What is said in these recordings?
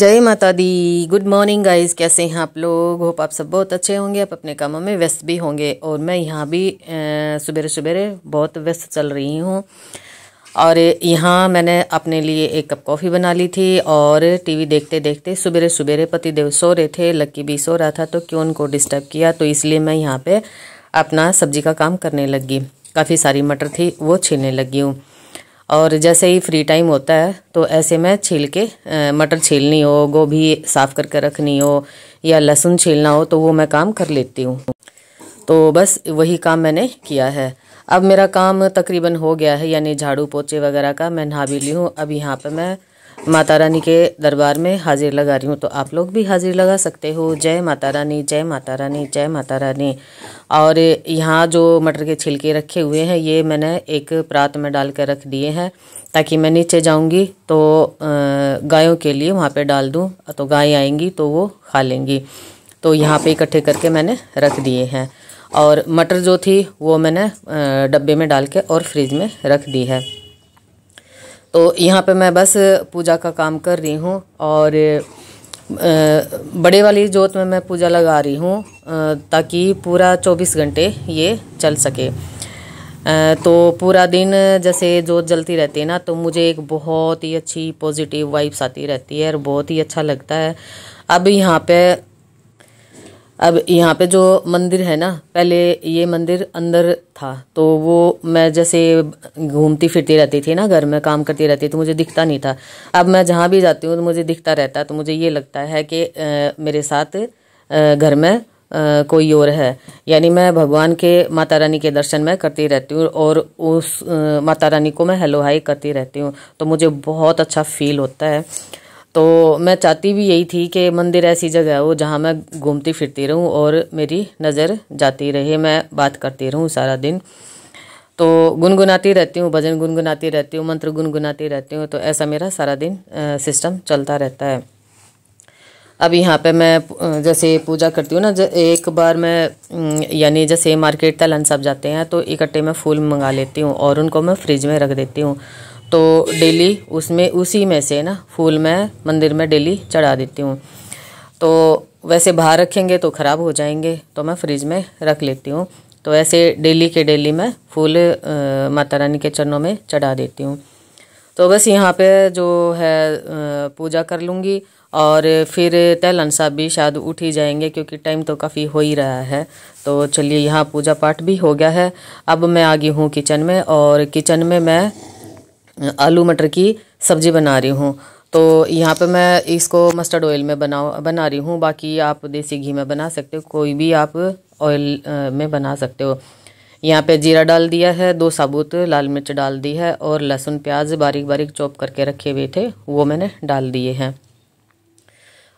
जय माता दी good morning guys कैसे हैं आप लोग होप आप सब बहुत अच्छे होंगे आप अपने कामों में व्यस्त भी होंगे और मैं यहाँ भी सबेरे सबेरे बहुत व्यस्त चल रही हूँ और यहाँ मैंने अपने लिए एक कप कॉफ़ी बना ली थी और टीवी देखते देखते सबेरे सवेरे पतिदेव सो रहे थे लक्की भी सो रहा था तो क्यों उनको डिस्टर्ब किया तो इसलिए मैं यहाँ पर अपना सब्जी का काम करने लगी काफ़ी सारी मटर थी वो छीनने लगी हूँ और जैसे ही फ्री टाइम होता है तो ऐसे में छील के मटर छीलनी हो गोभी साफ़ करके रखनी हो या लहसुन छीलना हो तो वो मैं काम कर लेती हूँ तो बस वही काम मैंने किया है अब मेरा काम तकरीबन हो गया है यानी झाड़ू पोछे वगैरह का मैं नहा भी ली हूँ अब यहाँ पर मैं माता रानी के दरबार में हाजिर लगा रही हूँ तो आप लोग भी हाजिर लगा सकते हो जय माता रानी जय माता रानी जय माता रानी और यहाँ जो मटर के छिलके रखे हुए हैं ये मैंने एक प्रात में डाल कर रख दिए हैं ताकि मैं नीचे जाऊँगी तो गायों के लिए वहाँ पे डाल दूँ तो गाय आएंगी तो वो खा लेंगी तो यहाँ पे इकट्ठे करके मैंने रख दिए हैं और मटर जो थी वो मैंने डब्बे में डाल के और फ्रिज में रख दी है तो यहाँ पे मैं बस पूजा का काम कर रही हूँ और बड़े वाली जोत में मैं पूजा लगा रही हूँ ताकि पूरा 24 घंटे ये चल सके तो पूरा दिन जैसे जोत जलती रहती है ना तो मुझे एक बहुत ही अच्छी पॉजिटिव वाइब्स आती रहती है और बहुत ही अच्छा लगता है अब यहाँ पे अब यहाँ पे जो मंदिर है ना पहले ये मंदिर अंदर था तो वो मैं जैसे घूमती फिरती रहती थी ना घर में काम करती रहती थी तो मुझे दिखता नहीं था अब मैं जहाँ भी जाती हूँ तो मुझे दिखता रहता है तो मुझे ये लगता है कि मेरे साथ घर में आ, कोई और है यानी मैं भगवान के माता रानी के दर्शन में करती रहती हूँ और उस आ, माता रानी को मैं हेलो हाई करती रहती हूँ तो मुझे बहुत अच्छा फील होता है तो मैं चाहती भी यही थी कि मंदिर ऐसी जगह हो जहाँ मैं घूमती फिरती रहूँ और मेरी नज़र जाती रहे मैं बात करती रहूँ सारा दिन तो गुनगुनाती रहती हूँ भजन गुनगुनाती रहती हूँ मंत्र गुनगुनाती रहती हूँ तो ऐसा मेरा सारा दिन सिस्टम चलता रहता है अब यहाँ पे मैं जैसे पूजा करती हूँ ना एक बार मैं यानी जैसे मार्केट तलन सब जाते हैं तो इकट्ठे मैं फूल मंगा लेती हूँ और उनको मैं फ्रिज में रख देती हूँ तो डेली उसमें उसी में से ना फूल मैं मंदिर में डेली चढ़ा देती हूँ तो वैसे बाहर रखेंगे तो ख़राब हो जाएंगे तो मैं फ्रिज में रख लेती हूँ तो ऐसे डेली के डेली मैं फूल माता रानी के चरणों में चढ़ा देती हूँ तो बस यहाँ पे जो है पूजा कर लूँगी और फिर तहलन साहब भी शायद उठ ही जाएंगे क्योंकि टाइम तो काफ़ी हो ही रहा है तो चलिए यहाँ पूजा पाठ भी हो गया है अब मैं आ गई हूँ किचन में और किचन में मैं आलू मटर की सब्ज़ी बना रही हूँ तो यहाँ पे मैं इसको मस्टर्ड ऑयल में बना बना रही हूँ बाकी आप देसी घी में बना सकते हो कोई भी आप ऑयल में बना सकते हो यहाँ पे जीरा डाल दिया है दो साबुत लाल मिर्च डाल दी है और लहसुन प्याज बारीक बारीक चॉप करके रखे हुए थे वो मैंने डाल दिए हैं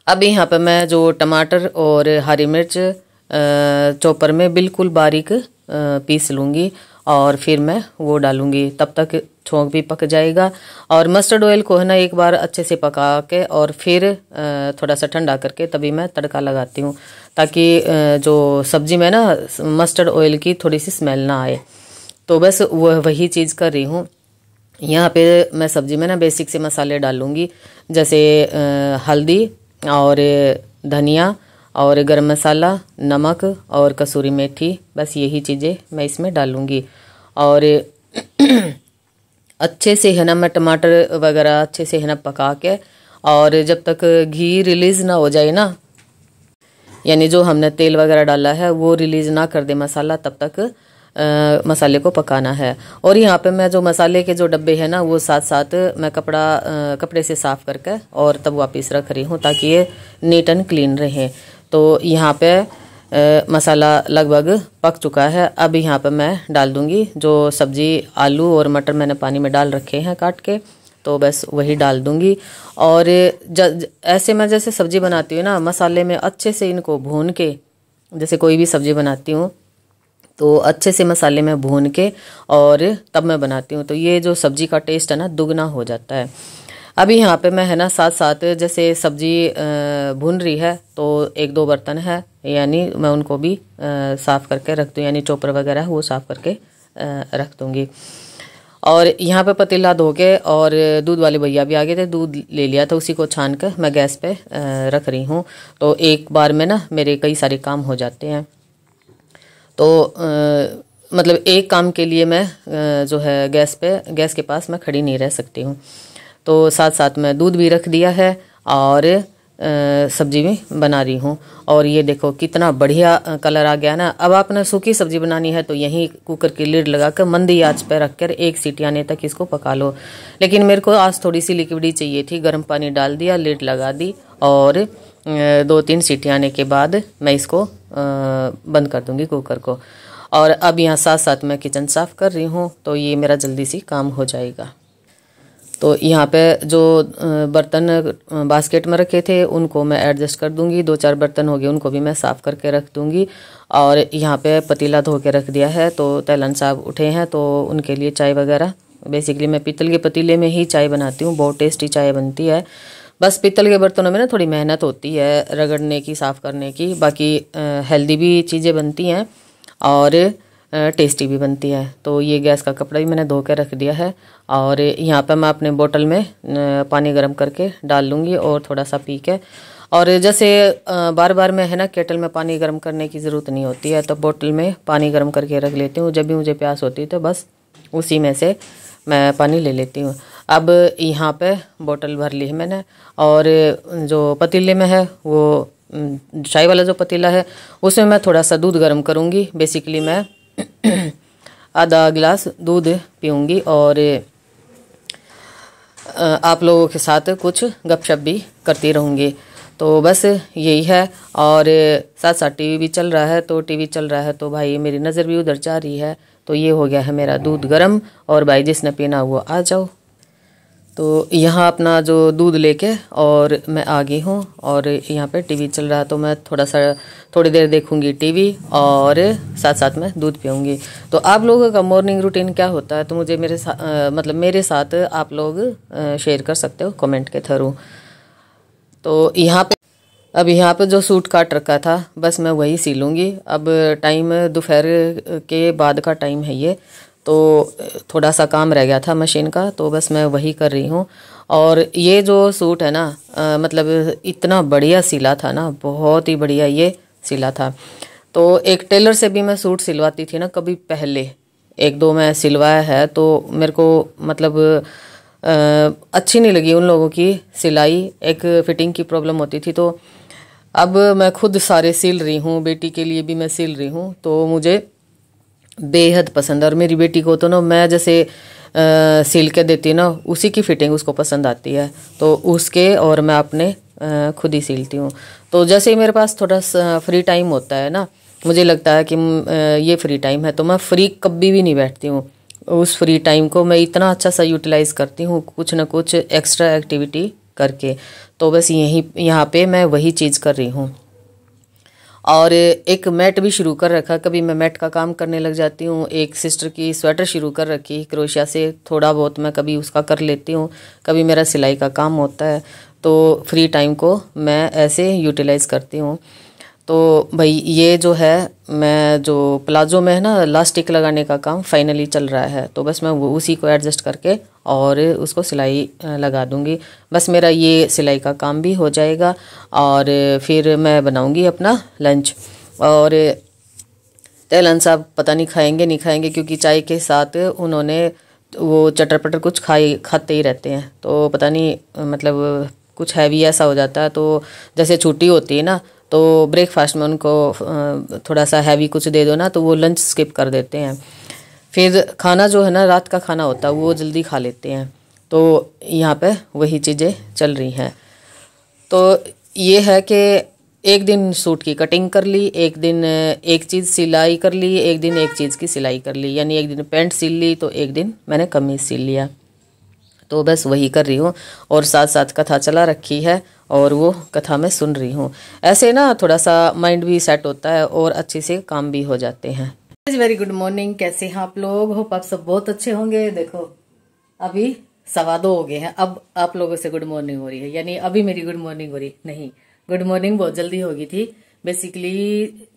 अब यहाँ पे मैं जो टमाटर और हरी मिर्च चॉपर में बिल्कुल बारीक पीस लूँगी और फिर मैं वो डालूँगी तब तक छोंक भी पक जाएगा और मस्टर्ड ऑयल को है ना एक बार अच्छे से पका के और फिर थोड़ा सा ठंडा करके तभी मैं तड़का लगाती हूँ ताकि जो सब्ज़ी में ना मस्टर्ड ऑयल की थोड़ी सी स्मेल ना आए तो बस वह वही चीज़ कर रही हूँ यहाँ पे मैं सब्ज़ी में ना बेसिक से मसाले डालूँगी जैसे हल्दी और धनिया और गर्म मसाला नमक और कसूरी मेथी बस यही चीज़ें मैं इसमें डालूँगी और अच्छे से है ना मैं टमाटर वगैरह अच्छे से है ना पका के और जब तक घी रिलीज़ ना हो जाए ना यानी जो हमने तेल वगैरह डाला है वो रिलीज़ ना कर दे मसाला तब तक आ, मसाले को पकाना है और यहाँ पे मैं जो मसाले के जो डब्बे हैं ना वो साथ साथ मैं कपड़ा आ, कपड़े से साफ़ करके और तब वापस रख रही हूँ ताकि ये नीट एंड क्लीन रहे तो यहाँ पे मसाला लगभग पक चुका है अब यहाँ पे मैं डाल दूँगी जो सब्ज़ी आलू और मटर मैंने पानी में डाल रखे हैं काट के तो बस वही डाल दूँगी और ज, ऐसे मैं जैसे सब्ज़ी बनाती हूँ ना मसाले में अच्छे से इनको भून के जैसे कोई भी सब्ज़ी बनाती हूँ तो अच्छे से मसाले में भून के और तब मैं बनाती हूँ तो ये जो सब्ज़ी का टेस्ट है ना दुगना हो जाता है अभी यहाँ पे मैं है ना साथ साथ जैसे सब्जी भुन रही है तो एक दो बर्तन है यानी मैं उनको भी साफ़ करके रख दूँ यानी चोपर वगैरह वो साफ़ करके रख दूँगी और यहाँ पे पतीला धो के और दूध वाले भैया भी आ गए थे दूध ले लिया था उसी को छान कर मैं गैस पे रख रही हूँ तो एक बार में ना मेरे कई सारे काम हो जाते हैं तो आ, मतलब एक काम के लिए मैं जो है गैस पे गैस के पास मैं खड़ी नहीं रह सकती हूँ तो साथ साथ मैं दूध भी रख दिया है और सब्जी भी बना रही हूँ और ये देखो कितना बढ़िया कलर आ गया ना अब आपने सूखी सब्जी बनानी है तो यहीं कुकर की लीड लगा कर मंदी आँच पर रख कर एक सीटी आने तक इसको पका लो लेकिन मेरे को आज थोड़ी सी लिक्विडी चाहिए थी गर्म पानी डाल दिया लीड लगा दी और दो तीन सीटी आने के बाद मैं इसको बंद कर दूँगी कुकर को और अब यहाँ साथ साथ मैं किचन साफ़ कर रही हूँ तो ये मेरा जल्दी सी काम हो जाएगा तो यहाँ पे जो बर्तन बास्केट में रखे थे उनको मैं एडजस्ट कर दूंगी दो चार बर्तन हो गए उनको भी मैं साफ़ करके रख दूंगी और यहाँ पे पतीला धो के रख दिया है तो तैलन साहब उठे हैं तो उनके लिए चाय वगैरह बेसिकली मैं पीतल के पतीले में ही चाय बनाती हूँ बहुत टेस्टी चाय बनती है बस पीतल के बर्तनों में ना थोड़ी मेहनत होती है रगड़ने की साफ़ करने की बाकी हेल्दी भी चीज़ें बनती हैं और टेस्टी भी बनती है तो ये गैस का कपड़ा भी मैंने धो के रख दिया है और यहाँ पर मैं अपने बोतल में पानी गर्म करके डाल लूँगी और थोड़ा सा पी के और जैसे बार बार मैं है ना केटल में पानी गर्म करने की ज़रूरत नहीं होती है तो बोतल में पानी गर्म करके रख लेती हूँ जब भी मुझे प्यास होती है तो बस उसी में से मैं पानी ले लेती हूँ अब यहाँ पे बोतल भर ली है मैंने और जो पतीले में है वो चाय वाला जो पतीला है उसमें मैं थोड़ा सा दूध गर्म करूँगी बेसिकली मैं आधा गिलास दूध पीऊँगी और आप लोगों के साथ कुछ गपशप भी करती रहूँगी तो बस यही है और साथ साथ टीवी भी चल रहा है तो टीवी चल रहा है तो भाई मेरी नज़र भी उधर जा रही है तो ये हो गया है मेरा दूध गर्म और भाई जिसने पीना वो आ जाओ तो यहाँ अपना जो दूध लेके और मैं आ गई हूँ और यहाँ पे टीवी चल रहा तो मैं थोड़ा सा थोड़ी देर देखूँगी टीवी और साथ साथ में दूध पीऊँगी तो आप लोगों का मॉर्निंग रूटीन क्या होता है तो मुझे मेरे साथ मतलब मेरे साथ आप लोग शेयर कर सकते हो कमेंट के थ्रू तो यहाँ पे अब यहाँ पे जो सूट काट रखा था बस मैं वही सी लूँगी अब टाइम दोपहर के बाद का टाइम है ये तो थोड़ा सा काम रह गया था मशीन का तो बस मैं वही कर रही हूँ और ये जो सूट है ना आ, मतलब इतना बढ़िया सिला था ना बहुत ही बढ़िया ये सिला था तो एक टेलर से भी मैं सूट सिलवाती थी ना कभी पहले एक दो मैं सिलवाया है तो मेरे को मतलब आ, अच्छी नहीं लगी उन लोगों की सिलाई एक फिटिंग की प्रॉब्लम होती थी तो अब मैं खुद सारे सिल रही हूँ बेटी के लिए भी मैं सिल रही हूँ तो मुझे बेहद पसंद है और मेरी बेटी को तो ना मैं जैसे आ, सिल के देती ना उसी की फिटिंग उसको पसंद आती है तो उसके और मैं अपने खुद ही सिलती हूँ तो जैसे ही मेरे पास थोड़ा फ्री टाइम होता है ना मुझे लगता है कि ये फ्री टाइम है तो मैं फ्री कभी भी नहीं बैठती हूँ उस फ्री टाइम को मैं इतना अच्छा सा यूटिलाइज़ करती हूँ कुछ ना कुछ एक्स्ट्रा एक्टिविटी करके तो बस यहीं यहाँ पे मैं वही चीज़ कर रही हूँ और एक मैट भी शुरू कर रखा कभी मैं मैट का काम करने लग जाती हूँ एक सिस्टर की स्वेटर शुरू कर रखी क्रोशिया से थोड़ा बहुत मैं कभी उसका कर लेती हूँ कभी मेरा सिलाई का काम होता है तो फ्री टाइम को मैं ऐसे यूटिलाइज़ करती हूँ तो भाई ये जो है मैं जो प्लाजो में है ना लास्टिक लगाने का काम फाइनली चल रहा है तो बस मैं वो उसी को एडजस्ट करके और उसको सिलाई लगा दूँगी बस मेरा ये सिलाई का काम भी हो जाएगा और फिर मैं बनाऊँगी अपना लंच और तेलन साहब पता नहीं खाएंगे नहीं खाएंगे क्योंकि चाय के साथ उन्होंने वो चटर पटर कुछ खाई खाते ही रहते हैं तो पता नहीं मतलब कुछ हैवी ऐसा हो जाता है तो जैसे छुट्टी होती है ना तो ब्रेकफास्ट में उनको थोड़ा सा हैवी कुछ दे दो ना तो वो लंच स्किप कर देते हैं फिर खाना जो है ना रात का खाना होता है वो जल्दी खा लेते हैं तो यहाँ पे वही चीज़ें चल रही हैं तो ये है कि एक दिन सूट की कटिंग कर ली एक दिन एक चीज़ सिलाई कर ली एक दिन एक चीज़ की सिलाई कर ली यानी एक दिन पेंट सिल ली तो एक दिन मैंने कमीज़ सिल लिया तो बस वही कर रही हूँ और साथ साथ कथा चला रखी है और वो कथा मैं सुन रही हूँ ऐसे ना थोड़ा सा माइंड भी सेट होता है और अच्छे से काम भी हो जाते हैं वेरी गुड मॉर्निंग कैसे हैं आप लोग होप आप सब बहुत अच्छे होंगे देखो अभी सवा दो हो गए हैं अब आप लोगों से गुड मॉर्निंग हो रही है यानी अभी मेरी गुड मॉर्निंग हो रही नहीं गुड मॉर्निंग बहुत जल्दी होगी थी बेसिकली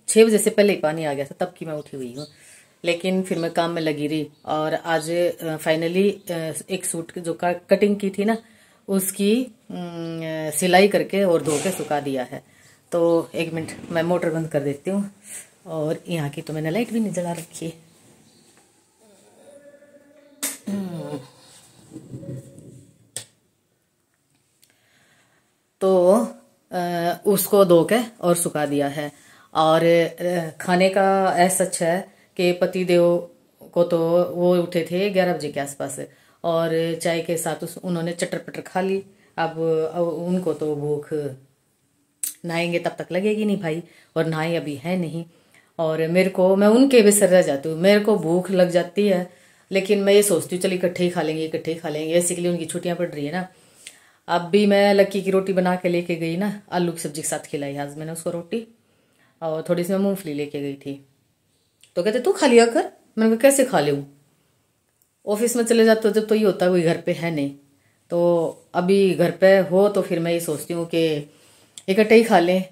छह बजे से पहले ही पानी आ गया था तब की मैं उठी हुई हूँ लेकिन फिर मैं काम में लगी रही और आज फाइनली एक सूट जो कटिंग की थी ना उसकी सिलाई करके और धो के सुखा दिया है तो एक मिनट मैं मोटर बंद कर देती हूँ और यहाँ की तो मैंने लाइट भी नहीं जला रखी है तो उसको धो के और सुखा दिया है और खाने का ऐसा अच्छा है के पति देव को तो वो उठे थे ग्यारह बजे के आसपास और चाय के साथ उस उन्होंने चटर पटर खा ली अब उनको तो भूख नहाएंगे तब तक लगेगी नहीं भाई और नहाए अभी है नहीं और मेरे को मैं उनके भी सर रह जाती हूँ मेरे को भूख लग जाती है लेकिन मैं ये सोचती हूँ चल इकट्ठे ही खा लेंगे इकट्ठे ही खा लेंगे के लिए उनकी छुट्टियाँ पड़ रही है ना अब भी मैं लक्की की रोटी बना के लेके गई ना आलू की सब्जी के साथ खिलाई आज मैंने उसको रोटी और थोड़ी सी मैं मूँगफली लेके गई थी तो कहते तू खा लिया कर मैंने कहा कैसे खा लूँ ऑफिस में चले जाते हो जब तो ये होता है कोई घर पे है नहीं तो अभी घर पे हो तो फिर मैं ये सोचती हूँ कि इकट्ठे ही खा लें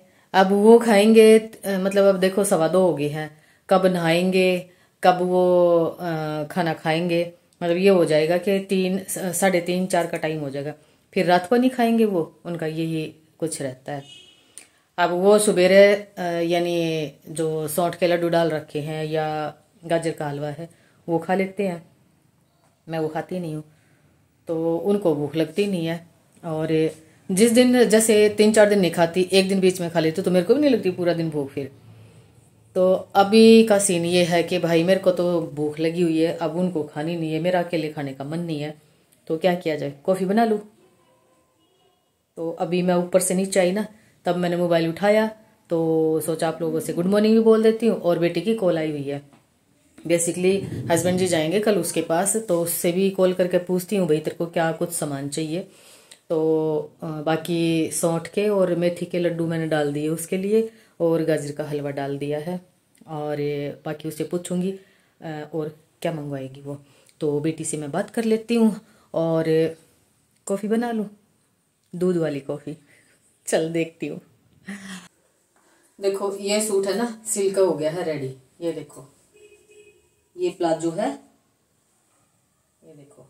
अब वो खाएंगे मतलब अब देखो सवा दो हो गई है कब नहाएंगे कब वो खाना खाएंगे मतलब ये हो जाएगा कि तीन साढ़े तीन चार का टाइम हो जाएगा फिर रात को नहीं खाएंगे वो उनका यही कुछ रहता है अब वो सबेरे यानी जो सौंठ के लड्डू डाल रखे हैं या गाजर का हलवा है वो खा लेते हैं मैं वो खाती नहीं हूँ तो उनको भूख लगती नहीं है और जिस दिन जैसे तीन चार दिन नहीं खाती एक दिन बीच में खा लेती तो मेरे को भी नहीं लगती पूरा दिन भूख फिर तो अभी का सीन ये है कि भाई मेरे को तो भूख लगी हुई है अब उनको खानी नहीं है मेरा अकेले खाने का मन नहीं है तो क्या किया जाए कॉफ़ी बना लूँ तो अभी मैं ऊपर से नीचे आई ना तब मैंने मोबाइल उठाया तो सोचा आप लोगों से गुड मॉर्निंग भी बोल देती हूँ और बेटी की कॉल आई हुई है बेसिकली हस्बैंड जी जाएंगे कल उसके पास तो उससे भी कॉल करके पूछती हूँ भाई तेरे को क्या कुछ सामान चाहिए तो बाकी सौंठ के और मेथी के लड्डू मैंने डाल दिए उसके लिए और गाजर का हलवा डाल दिया है और बाकी उससे पूछूंगी और क्या मंगवाएगी वो तो बेटी से मैं बात कर लेती हूँ और कॉफ़ी बना लूँ दूध वाली कॉफ़ी चल देखती हूँ देखो ये सूट है ना सिल्क हो गया है रेडी ये देखो ये प्लाजो है ये देखो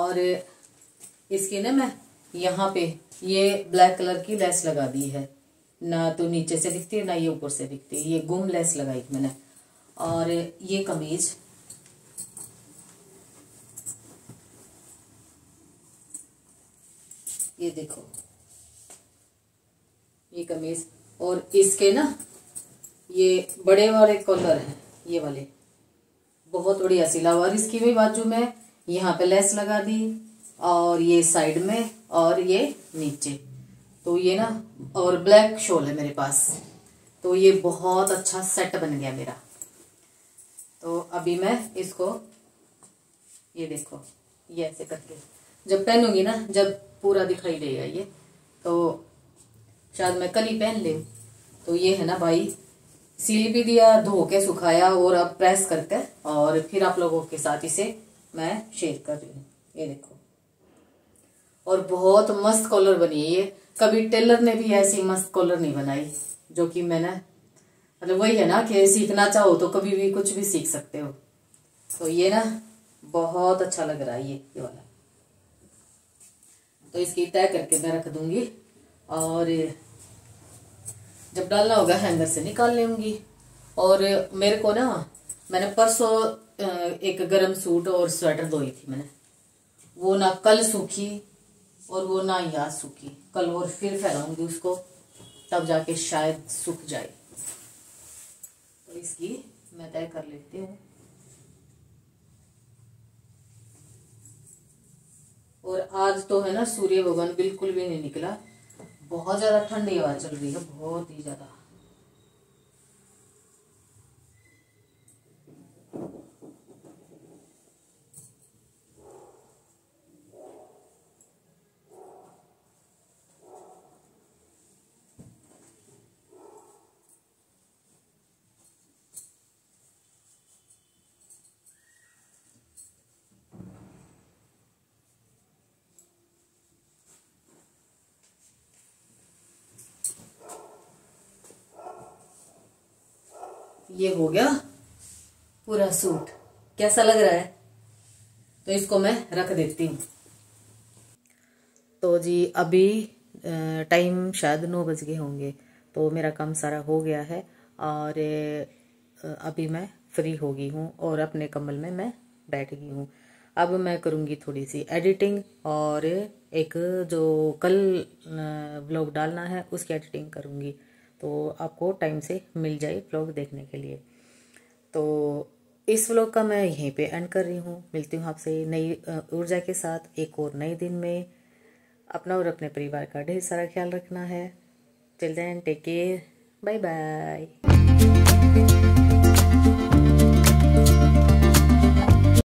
और इसकी ना मैं यहाँ पे ये ब्लैक कलर की लेस लगा दी है ना तो नीचे से दिखती है ना ये ऊपर से दिखती है ये गुम लेस लगाई मैंने और ये कमीज ये देखो ये कमीज और इसके ना ये बड़े वाले कॉलर हैं ये वाले बहुत बढ़िया सिला और इसकी भी बाजू में यहाँ पे लेस लगा दी और ये साइड में और ये नीचे तो ये ना और ब्लैक शॉल है मेरे पास तो ये बहुत अच्छा सेट बन गया मेरा तो अभी मैं इसको ये देखो ये ऐसे करके जब पहनूंगी ना जब पूरा दिखाई देगा ये तो शायद मैं कल ही पहन लें तो ये है ना भाई सील भी दिया धो के सुखाया और अब प्रेस करते हैं और फिर आप लोगों के साथ इसे मैं शेयर कर रही हूँ ये देखो और बहुत मस्त कॉलर बनी है ये कभी टेलर ने भी ऐसी मस्त कॉलर नहीं बनाई जो कि मैंने मतलब वही है ना कि सीखना चाहो तो कभी भी कुछ भी सीख सकते हो तो ये ना बहुत अच्छा लग रहा है ये ये वाला तो इसकी तय करके मैं रख दूंगी और जब डालना होगा हैंगर से निकाल लेंगी और मेरे को ना मैंने परसों एक गर्म सूट और स्वेटर धोई थी मैंने वो ना कल सूखी और वो ना याद सूखी कल और फिर फैलाऊंगी उसको तब जाके शायद सूख जाए तो इसकी मैं तय कर लेती हूँ और आज तो है ना सूर्य भगवान बिल्कुल भी नहीं निकला बहुत ज़्यादा ठंडी हवा चल रही है बहुत ही ज़्यादा ये हो गया पूरा सूट कैसा लग रहा है तो इसको मैं रख देती हूँ तो जी अभी टाइम शायद नौ बज गए होंगे तो मेरा काम सारा हो गया है और अभी मैं फ्री हो गई हूँ और अपने कमल में मैं बैठ गई हूँ अब मैं करूँगी थोड़ी सी एडिटिंग और एक जो कल ब्लॉग डालना है उसकी एडिटिंग करूँगी तो आपको टाइम से मिल जाए ब्लॉग देखने के लिए तो इस व्लॉग का मैं यहीं पे एंड कर रही हूँ मिलती हूँ आपसे नई ऊर्जा के साथ एक और नए दिन में अपना और अपने परिवार का ढेर सारा ख्याल रखना है children take care bye bye